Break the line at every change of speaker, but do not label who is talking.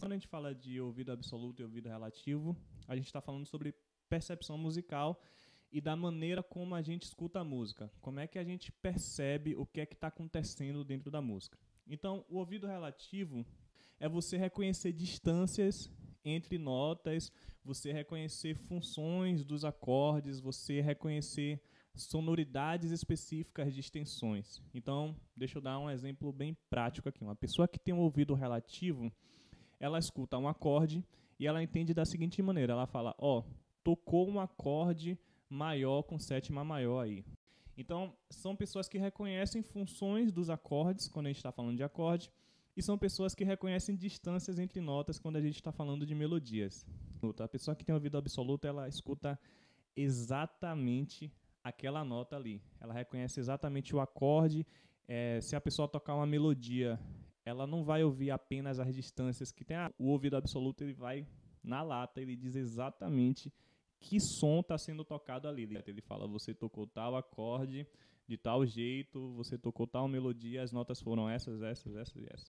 Quando a gente fala de ouvido absoluto e ouvido relativo, a gente está falando sobre percepção musical e da maneira como a gente escuta a música. Como é que a gente percebe o que é que está acontecendo dentro da música. Então, o ouvido relativo é você reconhecer distâncias entre notas, você reconhecer funções dos acordes, você reconhecer sonoridades específicas de extensões. Então, deixa eu dar um exemplo bem prático aqui. Uma pessoa que tem um ouvido relativo, ela escuta um acorde e ela entende da seguinte maneira: ela fala, ó, oh, tocou um acorde maior com sétima maior aí. Então, são pessoas que reconhecem funções dos acordes quando a gente está falando de acorde, e são pessoas que reconhecem distâncias entre notas quando a gente está falando de melodias. A pessoa que tem ouvido absoluto, ela escuta exatamente aquela nota ali. Ela reconhece exatamente o acorde. É, se a pessoa tocar uma melodia ela não vai ouvir apenas as distâncias que tem. Ah, o ouvido absoluto ele vai na lata, ele diz exatamente que som está sendo tocado ali. Ele fala, você tocou tal acorde de tal jeito, você tocou tal melodia, as notas foram essas, essas, essas e essas.